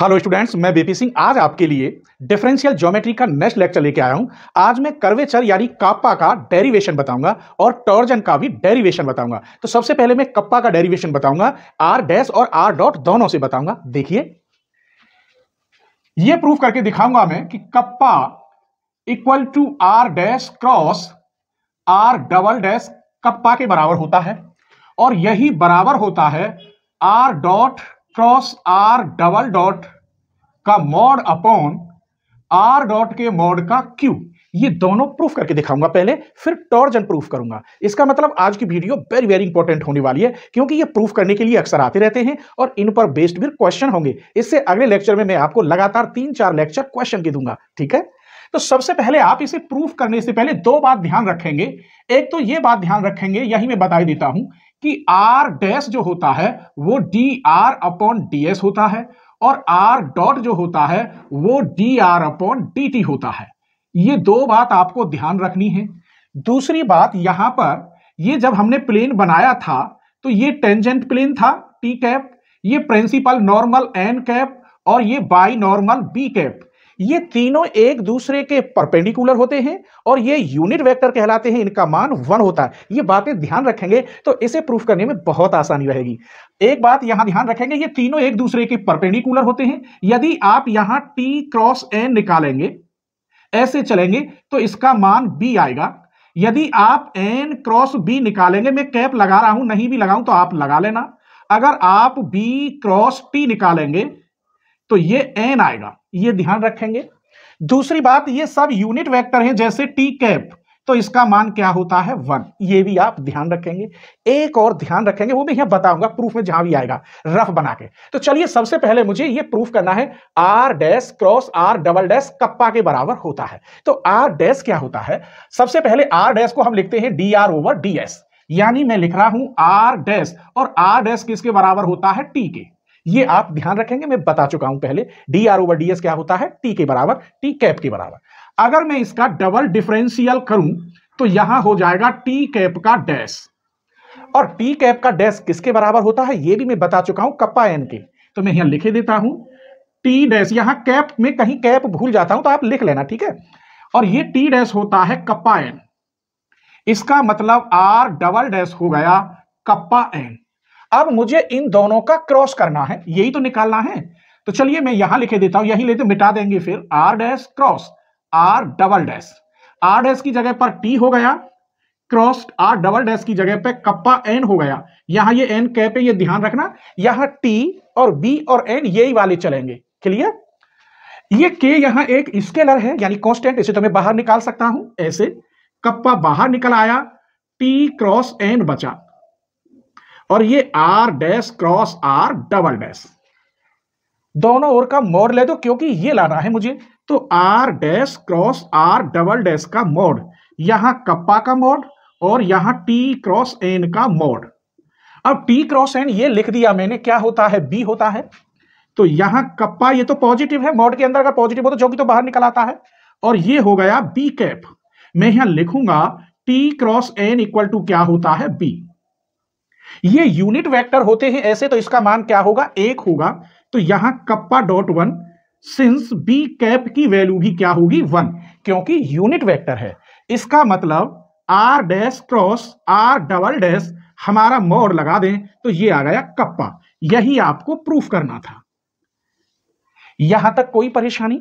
hello students मैं BP Singh आज आपके लिए डिफरेंशियल ज्योमेट्री का नेक्स्ट लेक्चर लेके आया हूं आज मैं कर्वेचर यानी काप्पा का डेरिवेशन बताऊंगा और टॉर्जन का भी डेरिवेशन बताऊंगा तो सबसे पहले मैं कप्पा का डेरिवेशन बताऊंगा आर डैश और आर डॉट दोनों से बताऊंगा देखिए यह प्रूफ करके दिखाऊंगा मैं कि kappa equal to R dash cross R double dash kappa के बराबर होता है और यही बराबर होता है R dot cross R double dot का मॉड अपॉन आर डॉट के मॉड का क्यू ये दोनों प्रूफ करके दिखाऊंगा पहले फिर टॉर्जन प्रूफ करूंगा इसका मतलब आज की वीडियो वेरी वेरी इंपॉर्टेंट होने वाली है क्योंकि ये प्रूफ करने के लिए अक्सर आते रहते हैं और इन पर बेस्ड भी क्वेश्चन होंगे इससे अगले लेक्चर में मैं आपको लगातार तीन चार लेक्चर क्वेश्चन के दूंगा ठीक है तो सबसे पहले आप इसे प्रूफ करने से पहले दो बात ध्यान रखेंगे एक तो ये बात ध्यान रखेंगे यही मैं बताई देता हूं कि आर डैश जो होता है वो D R upon D S होता है और आर डॉट जो होता है वो D R upon D T होता है ये दो बात आपको ध्यान रखनी है दूसरी बात यहां पर ये जब हमने प्लेन बनाया था तो ये टेंजेंट प्लेन था टी कैप ये प्रिंसिपल नॉर्मल एन कैप और ये बाई नॉर्मल बी कैप ये तीनों एक दूसरे के परपेंडिकुलर होते हैं और ये यूनिट वेक्टर कहलाते हैं इनका मान वन होता है ये बातें ध्यान रखेंगे तो इसे प्रूफ करने में बहुत आसानी रहेगी एक बात यहां ध्यान रखेंगे ये तीनों एक दूसरे के परपेंडिकुलर होते हैं यदि आप यहां टी क्रॉस एन निकालेंगे ऐसे चलेंगे तो इसका मान बी आएगा यदि आप एन क्रॉस बी निकालेंगे मैं कैप लगा रहा हूं नहीं भी लगाऊं तो आप लगा लेना अगर आप बी क्रॉस टी निकालेंगे तो ये एन आएगा ये ध्यान रखेंगे दूसरी बात ये सब यूनिट वेक्टर हैं जैसे टी कैप तो इसका मान क्या होता है वन ये भी आप ध्यान रखेंगे एक और ध्यान रखेंगे वो मैं यहां बताऊंगा प्रूफ में जहां भी आएगा रफ बना के तो चलिए सबसे पहले मुझे ये प्रूफ करना है R dash cross R double dash kappa के बराबर होता है तो आर डैश क्या होता है सबसे पहले आर डैश को हम लिखते हैं D R over D S यानी मैं लिख रहा हूं आर डैश और आर डैश किसके बराबर होता है टी के ये आप ध्यान रखेंगे मैं बता चुका हूं पहले D R over D S क्या होता है टी के बराबर टी कैप के बराबर अगर मैं इसका डबल डिफरेंशियल करूं तो यहां हो जाएगा टी कैप का डैश और टी कैप का डैश किसके बराबर होता है ये भी मैं बता चुका हूं कप्पा एन के तो मैं यहां लिखे देता हूं टी डैश यहां कैप में कहीं कैप भूल जाता हूं तो आप लिख लेना ठीक है और ये टी डैश होता है कप्पा एन इसका मतलब आर डबल डैश हो गया कप्पा एन अब मुझे इन दोनों का क्रॉस करना है यही तो निकालना है तो चलिए मैं यहां लिखे देता हूं यही लेते मिटा देंगे फिर R dash cross R double dash R dash की जगह पर टी हो गया क्रॉस आर डबल डैश की जगह पर कप्पा एन हो गया यहां ये एन कैप है ये ध्यान रखना यहां टी और बी और एन यही वाले चलेंगे क्लियर ये के यहां एक स्केलर है यानी कॉन्स्टेंट इसे तो मैं बाहर निकाल सकता हूं ऐसे कप्पा बाहर निकल आया टी क्रॉस एन बचा और ये R dash cross R double dash दोनों ओर का मोड ले दो क्योंकि ये लाना है मुझे तो R dash cross R double dash का मोड यहां कप्पा का मोड और यहां टी क्रॉस एन का मोड अब टी क्रॉस एन ये लिख दिया मैंने क्या होता है बी होता है तो यहां कप्पा ये तो पॉजिटिव है मोड के अंदर का पॉजिटिव हो तो जो कि तो बाहर निकल आता है और ये हो गया बी कैप मैं यहां लिखूंगा T cross N equal to क्या होता है बी ये यूनिट वेक्टर होते हैं ऐसे तो इसका मान क्या होगा एक होगा तो यहां kappa dot one since B cap की वैल्यू भी क्या होगी वन क्योंकि यूनिट वेक्टर है इसका मतलब R dash cross R double dash हमारा मोड लगा दें तो ये आ गया कप्पा यही आपको प्रूफ करना था यहां तक कोई परेशानी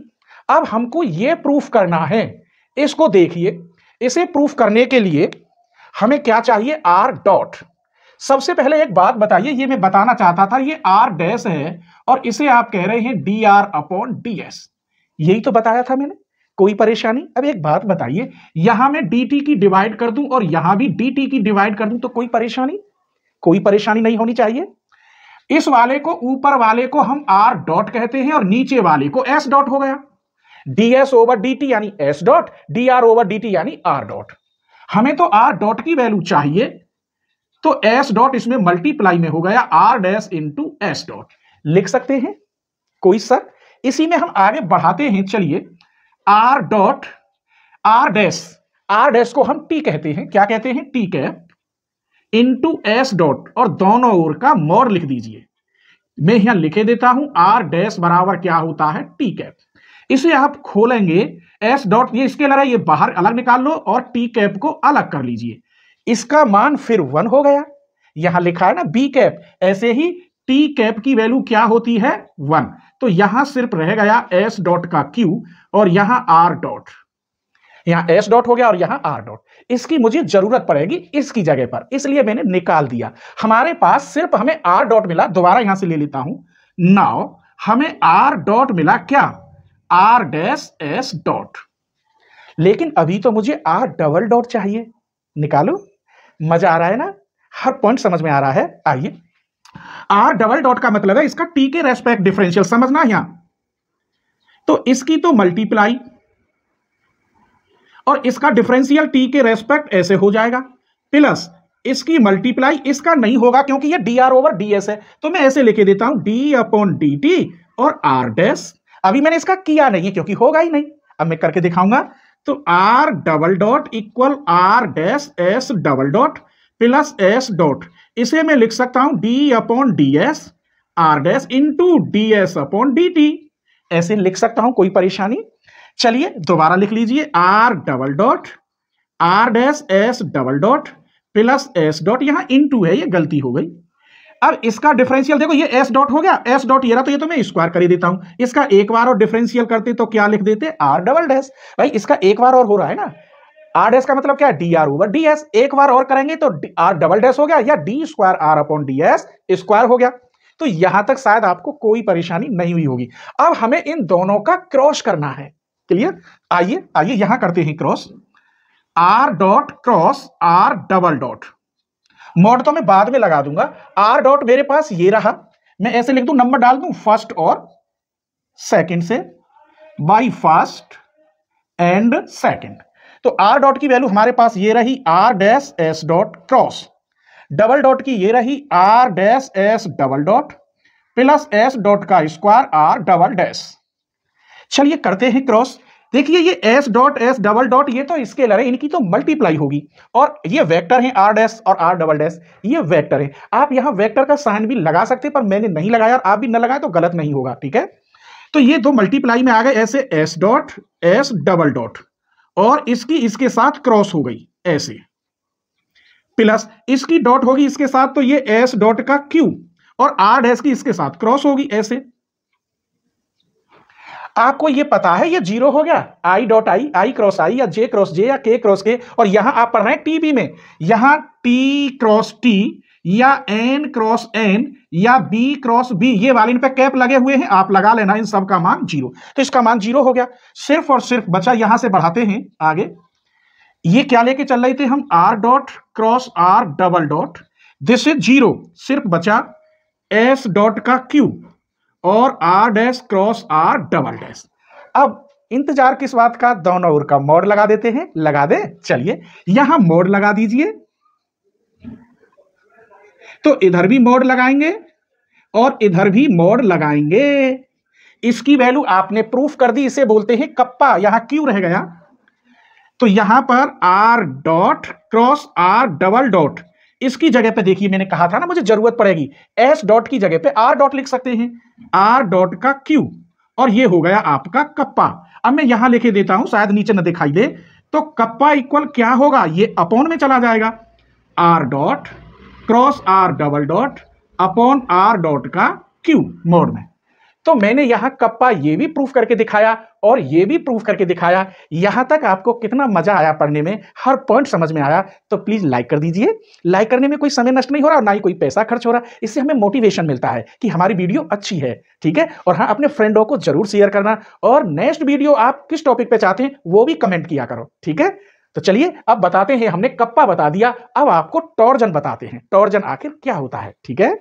अब हमको ये प्रूफ करना है इसको देखिए इसे प्रूफ करने के लिए हमें क्या चाहिए आर डॉट सबसे पहले एक बात बताइए ये मैं बताना चाहता था ये आर डैश है और इसे आप कह रहे हैं D R upon D S यही तो बताया था मैंने कोई परेशानी अब एक बात बताइए यहां मैं टी की डिवाइड कर दूं और यहां भी टी की डिवाइड कर दूं तो कोई परेशानी कोई परेशानी नहीं होनी चाहिए इस वाले को ऊपर वाले को हम आर डॉट कहते हैं और नीचे वाले को एस डॉट हो गया एस ओवर डी टी यानी S dot D R over D T यानी आर डॉट हमें तो आर डॉट की वैल्यू चाहिए तो एस डॉट इसमें मल्टीप्लाई में हो गया R dash into S dot लिख सकते हैं कोई सर इसी में हम आगे बढ़ाते हैं चलिए R dot R dash R dash को हम टी कहते हैं क्या कहते हैं T cap into S dot और दोनों ओर का मोर लिख दीजिए मैं यहां लिखे देता हूं आर डैश बराबर क्या होता है टी कैप इसे आप खोलेंगे एस डॉट ये इसके अलावा ये बाहर अलग निकाल लो और टी कैप को अलग कर लीजिए इसका मान फिर वन हो गया यहां लिखा है ना बी कैप ऐसे ही टी कैप की वैल्यू क्या होती है वन तो यहां सिर्फ रह गया एस डॉट का क्यू और यहां आर डॉट यहां एस डॉट हो गया और यहां आर डॉट इसकी मुझे जरूरत पड़ेगी इसकी जगह पर इसलिए मैंने निकाल दिया हमारे पास सिर्फ हमें आर डॉट मिला दोबारा यहां से ले लेता हूं नाउ हमें आर डॉट मिला क्या आर डैश एस डॉट लेकिन अभी तो मुझे आर डबल डॉट चाहिए निकालो मजा आ रहा है ना हर पॉइंट समझ में आ रहा है आइए आर डबल डॉट का मतलब है इसका टी के रेस्पेक्ट डिफरेंशियल समझना यहां तो इसकी तो मल्टीप्लाई और इसका डिफरेंशियल टी के रेस्पेक्ट ऐसे हो जाएगा प्लस इसकी मल्टीप्लाई इसका नहीं होगा क्योंकि ये D R over D S है तो मैं ऐसे लेके देता हूं डी अपॉन डी टी और आर डैश अभी मैंने इसका किया नहीं है क्योंकि होगा ही नहीं अब मैं करके दिखाऊंगा तो R double dot equal R dash S double dot plus S dot इसे मैं लिख सकता हूं D upon D S R dash into D S upon D T ऐसे लिख सकता हूं कोई परेशानी चलिए दोबारा लिख लीजिए R double dot R dash S double dot plus S dot यहां टू है ये गलती हो गई अब इसका डिफरेंशियल देखो ये एस डॉट हो गया एस डॉट ये रहा तो ये तो मैं स्क्वायर कर ही देता हूं इसका एक बार और डिफरेंशियल करते तो क्या लिख देते आर डबल डैस भाई इसका एक बार और हो रहा है ना आर डैस का मतलब क्या है D R over D S एक बार और करेंगे तो आर डबल डैस हो गया या D square R upon D S square हो गया तो यहां तक शायद आपको कोई परेशानी नहीं हुई होगी अब हमें इन दोनों का क्रॉस करना है क्लियर आइए आइए यहां करते हैं cross R dot cross R double dot mod तो मैं बाद में लगा दूंगा आर डॉट मेरे पास ये रहा मैं ऐसे लिख दू नंबर डाल दू फर्स्ट और सेकेंड से बाई फर्स्ट एंड सेकेंड तो आर डॉट की वैल्यू हमारे पास ये रही R dash S dot cross double dot की ये रही R dash S double dot plus S dot का स्क्वायर आर डबल डैश चलिए करते हैं क्रॉस देखिए ये S dot S double dot ये तो स्केलर है इनकी तो मल्टीप्लाई होगी और ये वेक्टर हैं आर डैस और आर डबल डैस ये वेक्टर है आप यहां वेक्टर का साइन भी लगा सकते पर मैंने नहीं लगाया और आप भी न लगाए तो गलत नहीं होगा ठीक है तो ये दो मल्टीप्लाई में आ गए ऐसे S dot S double dot और इसकी इसके साथ क्रॉस हो गई ऐसे प्लस इसकी डॉट होगी इसके साथ तो ये एस डॉट का क्यू और आर डैस की इसके साथ क्रॉस होगी ऐसे आपको ये पता है ये जीरो हो गया I dot I I cross आई या जे क्रॉस जे या के क्रॉस के और यहां आप पढ़ रहे हैं टीबी में यहां टी क्रॉस टी या एन क्रॉस एन या बी क्रॉस बी ये वाले इन पे कैप लगे हुए हैं आप लगा लेना इन सब का मान जीरो तो इसका मान जीरो हो गया सिर्फ और सिर्फ बचा यहां से बढ़ाते हैं आगे ये क्या लेके चल रहे थे हम R dot cross R double dot this is zero सिर्फ बचा एस डॉट का क्यू और R dash cross R double dash अब इंतजार किस बात का दोनों ओर का मोड लगा देते हैं लगा दे चलिए यहां मोड लगा दीजिए तो इधर भी मोड लगाएंगे और इधर भी मोड लगाएंगे इसकी वैल्यू आपने प्रूफ कर दी इसे बोलते हैं कप्पा यहां क्यों रह गया तो यहां पर R dot cross R double dot इसकी जगह पे देखिए मैंने कहा था ना मुझे जरूरत पड़ेगी एस डॉट की जगह पे आर डॉट लिख सकते हैं आर डॉट का क्यू और ये हो गया आपका कप्पा अब मैं यहां लिखे देता हूं शायद नीचे न दिखाई दे तो कप्पा इक्वल क्या होगा ये अपॉन में चला जाएगा R dot cross R double dot upon R dot का क्यू मोड में तो मैंने यहां कप्पा ये भी प्रूफ करके दिखाया और ये भी प्रूफ करके दिखाया यहां तक आपको कितना मजा आया पढ़ने में हर पॉइंट समझ में आया तो प्लीज लाइक कर दीजिए लाइक करने में कोई समय नष्ट नहीं हो रहा और ना ही कोई पैसा खर्च हो रहा इससे हमें मोटिवेशन मिलता है कि हमारी वीडियो अच्छी है ठीक है और हाँ अपने फ्रेंडों को जरूर शेयर करना और नेक्स्ट वीडियो आप किस टॉपिक पर चाहते हैं वो भी कमेंट किया करो ठीक है तो चलिए अब बताते हैं हमने कप्पा बता दिया अब आपको टॉर्जन बताते हैं टॉर्जन आखिर क्या होता है ठीक है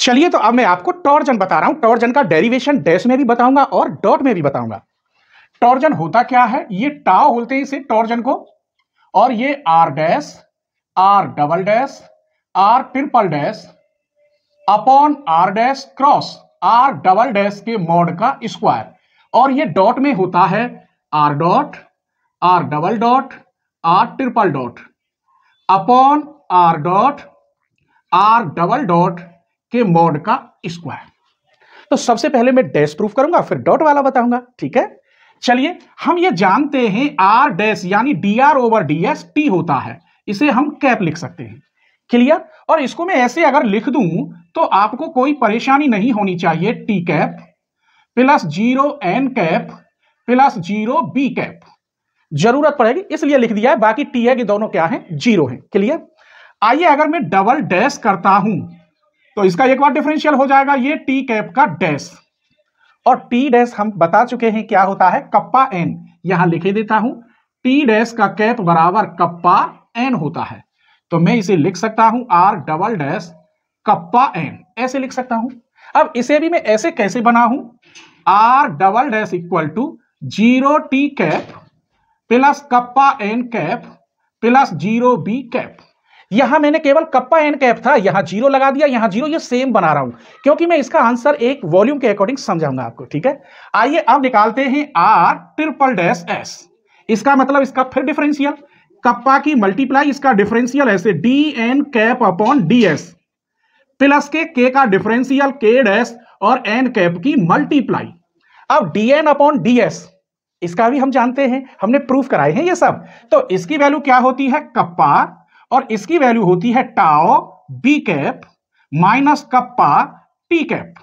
चलिए तो अब मैं आपको टॉर्जन बता रहा हूं टॉर्जन का डेरिवेशन डैश में भी बताऊंगा और डॉट में भी बताऊंगा टॉर्जन होता क्या है ये टाओ बोलते हैं इसे टॉर्जन को और ये R dash R double dash R triple dash upon R dash cross R double dash के मॉड का स्क्वायर और ये डॉट में होता है R dot R double dot R triple dot upon R dot R double dot के mod का square तो सबसे पहले मैं डैश प्रूफ करूंगा फिर डॉट वाला बताऊंगा ठीक है चलिए हम ये जानते हैं आर डैश यानी D R over D S T होता है इसे हम कैप लिख सकते हैं क्लियर और इसको मैं ऐसे अगर लिख दूं तो आपको कोई परेशानी नहीं होनी चाहिए T cap plus zero N cap plus zero B cap जरूरत पड़ेगी इसलिए लिख दिया है बाकी टी है कि दोनों क्या है जीरो है क्लियर आइए अगर मैं डबल डैश करता हूं तो इसका एक बार डिफरेंशियल हो जाएगा ये टी कैप का डैश और टी डैश हम बता चुके हैं क्या होता है कप्पा एन यहां लिखे देता हूं टी डैश का कैप बराबर कप्पा एन होता है तो मैं इसे लिख सकता हूं R double dash kappa N ऐसे लिख सकता हूं अब इसे भी मैं ऐसे कैसे बना हूं R double dash equal to zero T cap plus kappa N cap plus zero B cap यहां मैंने केवल कप्पा एन कैप था यहां जीरो लगा दिया यहां जीरो ये सेम बना रहा हूं क्योंकि मैं इसका आंसर एक वॉल्यूम के अकॉर्डिंग समझाऊंगा आपको ठीक है आइए अब निकालते हैं आर ट्रिपल डैश एस इसका मतलब इसका फिर डिफरेंशियल कप्पा की मल्टीप्लाई इसका डिफरेंशियल ऐसे D N cap upon D S plus K K का डिफरेंशियल के डैश और एन कैप की मल्टीप्लाई अब D N upon D S इसका भी हम जानते हैं हमने प्रूफ कराए हैं ये सब तो इसकी वैल्यू क्या होती है कप्पा और इसकी वैल्यू होती है tau B cap minus kappa T cap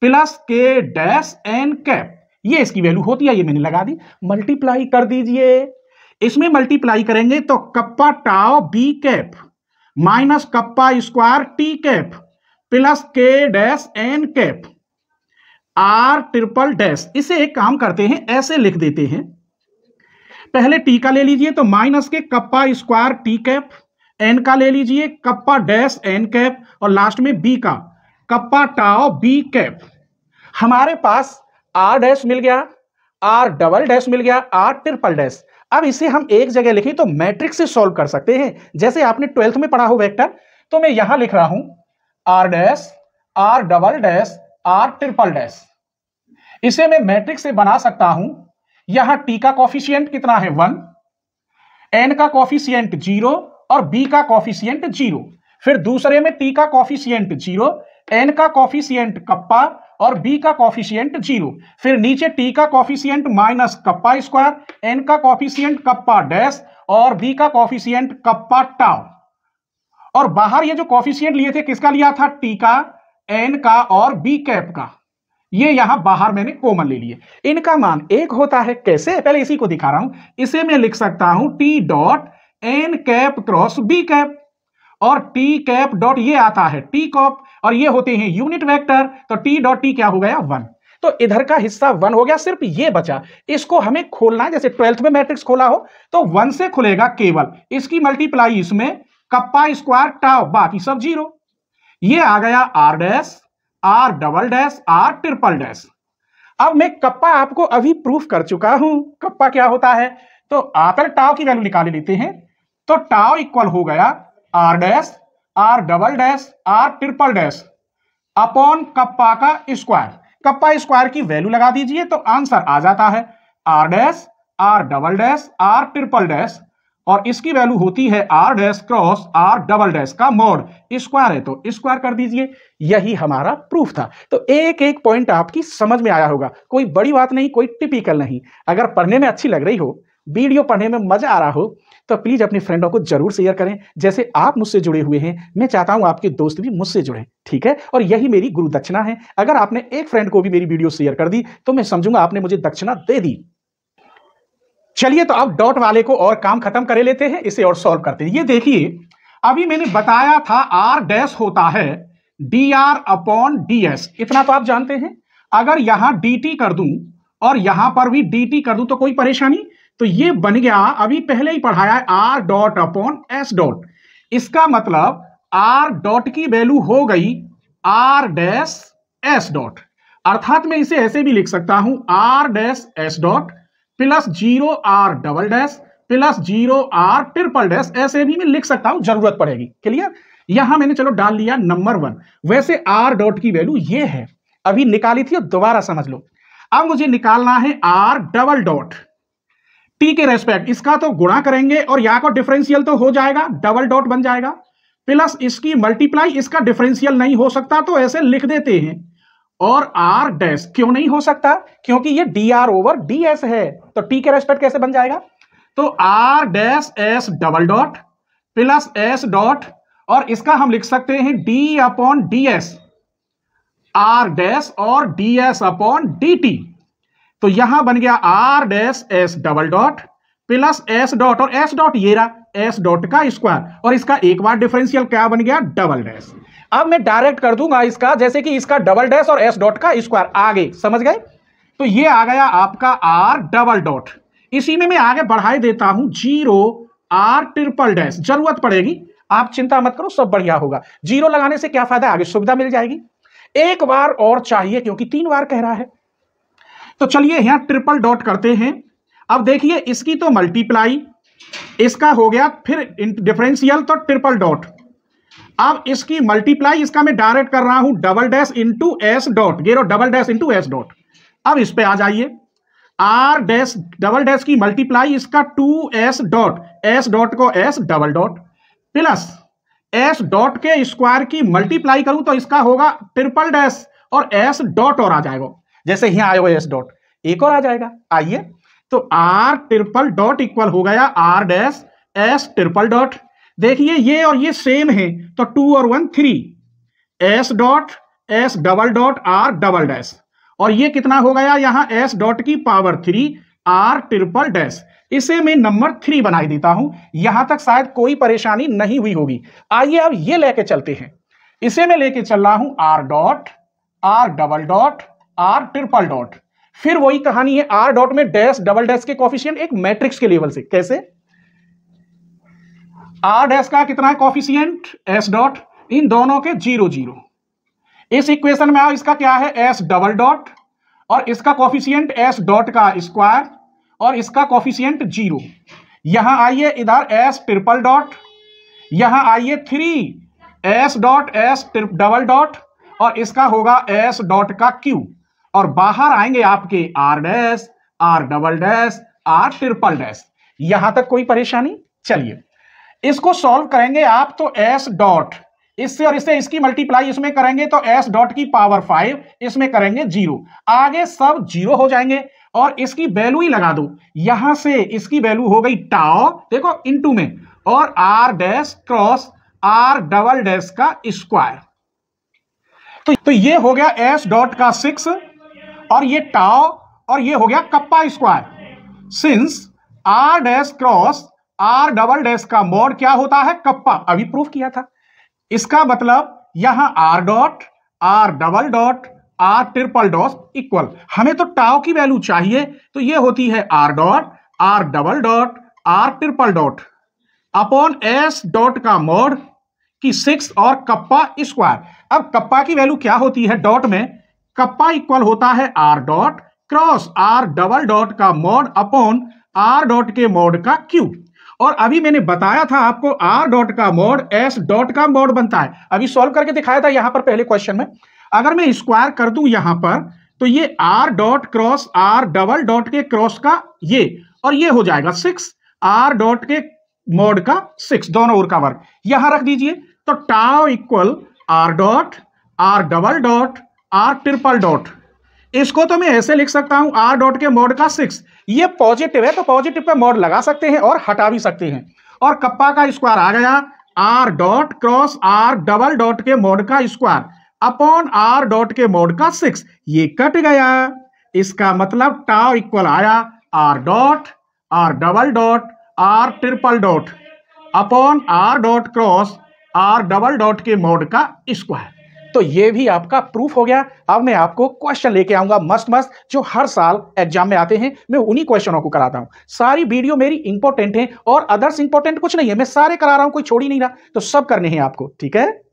plus K dash N cap ये इसकी वैल्यू होती है ये मैंने लगा दी मल्टीप्लाई कर दीजिए इसमें मल्टीप्लाई करेंगे तो kappa tau B cap minus kappa square T cap plus K dash N cap R triple dash इसे एक काम करते हैं ऐसे लिख देते हैं पहले टी का ले लीजिए तो minus K kappa square T cap N का ले लीजिए कप्पा डैश एन कैप और लास्ट में बी का कप्पा टाओ बी कैप हमारे पास आर डैश मिल गया आर डबल डैश मिल गया आर ट्रिपल डैश अब इसे हम एक जगह लिखें तो मैट्रिक्स से सॉल्व कर सकते हैं जैसे आपने ट्वेल्थ में पढ़ा हो वेक्टर तो मैं यहां लिख रहा हूं R dash R double dash R triple dash इसे मैं मैट्रिक्स से बना सकता हूं यहां टी का कॉफिशियंट कितना है वन एन का कॉफिशियंट जीरो और बी का कॉफिशियंट जीरो फिर दूसरे में टी का कॉफिशियंट जीरो एन का कॉफिशियंट कप्पा और बी का कॉफिशियंट जीरो फिर नीचे टी का coefficient minus kappa square N का कॉफिशियंट कप्पा डैश और बी का कॉफिशियंट कप्पा टाउ और बाहर ये जो कॉफिशियंट लिए थे किसका लिया था टी का एन का और बी कैप का ये यहां बाहर मैंने कोमन ले लिए इनका मान एक होता है कैसे पहले इसी को दिखा रहा हूं इसे मैं लिख सकता हूं T dot N cap cross B cap और टी कैप डॉट ये आता है टी कॉप और ये होते हैं यूनिट वेक्टर तो टी डॉट टी क्या हो गया वन तो इधर का हिस्सा वन हो गया सिर्फ ये बचा इसको हमें खोलना है जैसे ट्वेल्थ में मैट्रिक्स खोला हो तो वन से खुलेगा केवल इसकी मल्टीप्लाई इसमें कप्पा स्क्वायर टाव बाकी सब जीरो ये आ गया R dash R double dash R triple dash अब मैं कप्पा आपको अभी प्रूफ कर चुका हूं कप्पा क्या होता है तो आप टाव की वैल्यू निकाले लेते हैं तो टाव इक्वल हो गया R dash R double dash R triple dash upon kappa का स्क्वायर कप्पा स्क्वायर की वैल्यू लगा दीजिए तो आंसर आ जाता है R dash R double dash R triple dash और इसकी वैल्यू होती है R dash cross R double dash का मोड स्क्वायर है तो स्क्वायर कर दीजिए यही हमारा प्रूफ था तो एक एक पॉइंट आपकी समझ में आया होगा कोई बड़ी बात नहीं कोई टिपिकल नहीं अगर पढ़ने में अच्छी लग रही हो वीडियो पढ़ने में मजा आ रहा हो तो प्लीज़ अपने फ्रेंडों को जरूर शेयर करें जैसे आप मुझसे जुड़े हुए हैं मैं चाहता हूं आपके दोस्त भी मुझसे जुड़ें ठीक है और यही मेरी गुरु दक्षिणा है अगर आपने एक फ्रेंड को भी मेरी वीडियो शेयर कर दी तो मैं समझूंगा आपने मुझे दक्षिणा दे दी चलिए तो अब डॉट वाले को और काम खत्म कर लेते हैं इसे और सॉल्व करते हैं ये देखिए अभी मैंने बताया था आर डैश होता है D R upon D S इतना तो आप जानते हैं अगर यहां डी टी कर दूं और यहां पर भी डी टी कर दूं तो कोई परेशानी तो ये बन गया अभी पहले ही पढ़ाया है R dot upon S dot इसका मतलब आर डॉट की वैल्यू हो गई आर डैश एस डॉट अर्थात मैं इसे ऐसे भी लिख सकता हूं R dash S dot plus zero R double dash plus zero R triple dash ऐसे भी मैं लिख सकता हूं जरूरत पड़ेगी क्लियर यहां मैंने चलो डाल लिया नंबर वन वैसे आर डॉट की वैल्यू ये है अभी निकाली थी और दोबारा समझ लो अब मुझे निकालना है आर डबल डॉट टी के रेस्पेक्ट इसका तो गुणा करेंगे और यहाँ का डिफरेंशियल तो हो जाएगा डबल डॉट बन जाएगा प्लस इसकी मल्टीप्लाई इसका डिफरेंशियल नहीं हो सकता तो ऐसे लिख देते हैं और आर डैश क्यों नहीं हो सकता क्योंकि ये D R over D S है तो टी के रेस्पेक्ट कैसे बन जाएगा तो R dash S double dot plus S dot और इसका हम लिख सकते हैं D upon D S R dash और D S upon D T तो यहां बन गया R dash S double dot plus S dot और एस डॉट ये रहा एस डॉट का स्क्वायर और इसका एक बार डिफरेंशियल क्या बन गया डबल डैश अब मैं डायरेक्ट कर दूंगा इसका जैसे कि इसका डबल डैश और एस डॉट का स्क्वायर आगे समझ गए तो ये आ गया आपका आर डबल डॉट इसी में मैं आगे बढ़ाई देता हूं जीरो आर ट्रिपल डैश जरूरत पड़ेगी आप चिंता मत करो सब बढ़िया होगा जीरो लगाने से क्या फायदा आगे सुविधा मिल जाएगी एक बार और चाहिए क्योंकि तीन बार कह रहा है तो चलिए यहां ट्रिपल डॉट करते हैं अब देखिए इसकी तो मल्टीप्लाई इसका हो गया फिर डिफरेंशियल तो ट्रिपल डॉट अब इसकी मल्टीप्लाई इसका मैं डायरेक्ट कर रहा हूं double dash into S dot गेरो double dash into S dot अब इस पे आ जाइए आर डैश डबल डैश की मल्टीप्लाई इसका two S dot S dot को S double dot plus S dot के स्क्वायर की मल्टीप्लाई करूं तो इसका होगा ट्रिपल डैश और एस डॉट और आ जाएगा जैसे यहाँ आयो एस डॉट एक और आ जाएगा आइए तो आर ट्रिपल डॉट इक्वल हो गया R dash S triple dot देखिए ये और ये सेम है तो टू और one three S dot S double dot R double dash और ये कितना हो गया यहां एस डॉट की power three R triple dash इसे मैं नंबर थ्री बनाई देता हूं यहां तक शायद कोई परेशानी नहीं हुई होगी आइए अब ये लेके चलते हैं इसे मैं लेके चल रहा हूं R dot R double dot R triple dot फिर वही कहानी है आर डॉट में डैश डबल डैश के कॉफिशियंट एक मैट्रिक्स के लेवल से कैसे आर डैश का कितना है कॉफिशियंट एस डॉट इन दोनों के जीरो जीरो इस इक्वेशन में आओ इसका क्या है एस डबल डॉट और इसका कॉफिशियंट एस डॉट का स्क्वायर और इसका कॉफिशियंट जीरो यहां आइए इधर एस ट्रिपल डॉट यहां आइए three S dot S double dot और इसका होगा एस डॉट का क्यू और बाहर आएंगे आपके R dash R double dash R triple dash यहां तक कोई परेशानी चलिए इसको सॉल्व करेंगे आप तो एस डॉट इससे और इससे इसकी मल्टीप्लाई इसमें करेंगे तो एस डॉट की पावर फाइव इसमें करेंगे जीरो आगे सब जीरो हो जाएंगे और इसकी वैल्यू ही लगा दो यहां से इसकी वैल्यू हो गई टाओ देखो इनटू में और R dash cross R double dash का स्क्वायर तो, तो ये हो गया एस डॉट का सिक्स और ये टाओ और ये हो गया kappa square since R dash cross R double dash का मोड क्या होता है कप्पा अभी प्रूफ किया था इसका मतलब यहां R dot R double dot R triple dot equal हमें तो टाओ की वैल्यू चाहिए तो ये होती है R dot R double dot R triple dot upon S dot का मोड की सिक्स और कप्पा स्क्वायर अब कप्पा की वैल्यू क्या होती है डॉट में कप्पा इक्वल होता है R dot cross R double dot का मोड अपॉन आर डॉट के मोड का क्यू और अभी मैंने बताया था आपको आर डॉट का मोड एस डॉट का मोड बनता है अभी सॉल्व करके दिखाया था यहां पर पहले क्वेश्चन में अगर मैं स्क्वायर कर दू यहां पर तो ये R dot cross R double dot के क्रॉस का ये और ये हो जाएगा सिक्स आर डॉट के मोड का सिक्स दोनों ओर का वर्ग यहां रख दीजिए तो tau equal R dot R double dot R triple dot इसको तो मैं ऐसे लिख सकता हूं आर डॉट के मोड का सिक्स ये पॉजिटिव है तो पॉजिटिव पे मोड लगा सकते हैं और हटा भी सकते हैं और कप्पा का स्क्वायर आ गया R dot cross R double dot के मोड का स्क्वायर अपॉन आर डॉट के मोड का सिक्स ये कट गया इसका मतलब टाव इक्वल आया R dot R double dot R triple dot upon R dot cross R double dot के मोड का स्क्वायर तो ये भी आपका प्रूफ हो गया अब मैं आपको क्वेश्चन लेके आऊंगा मस्त मस्त जो हर साल एग्जाम में आते हैं मैं उन्हीं क्वेश्चनों को कराता हूं सारी वीडियो मेरी इंपॉर्टेंट है और अदर्स इंपॉर्टेंट कुछ नहीं है मैं सारे करा रहा हूं कोई छोड़ ही नहीं रहा तो सब करने हैं आपको ठीक है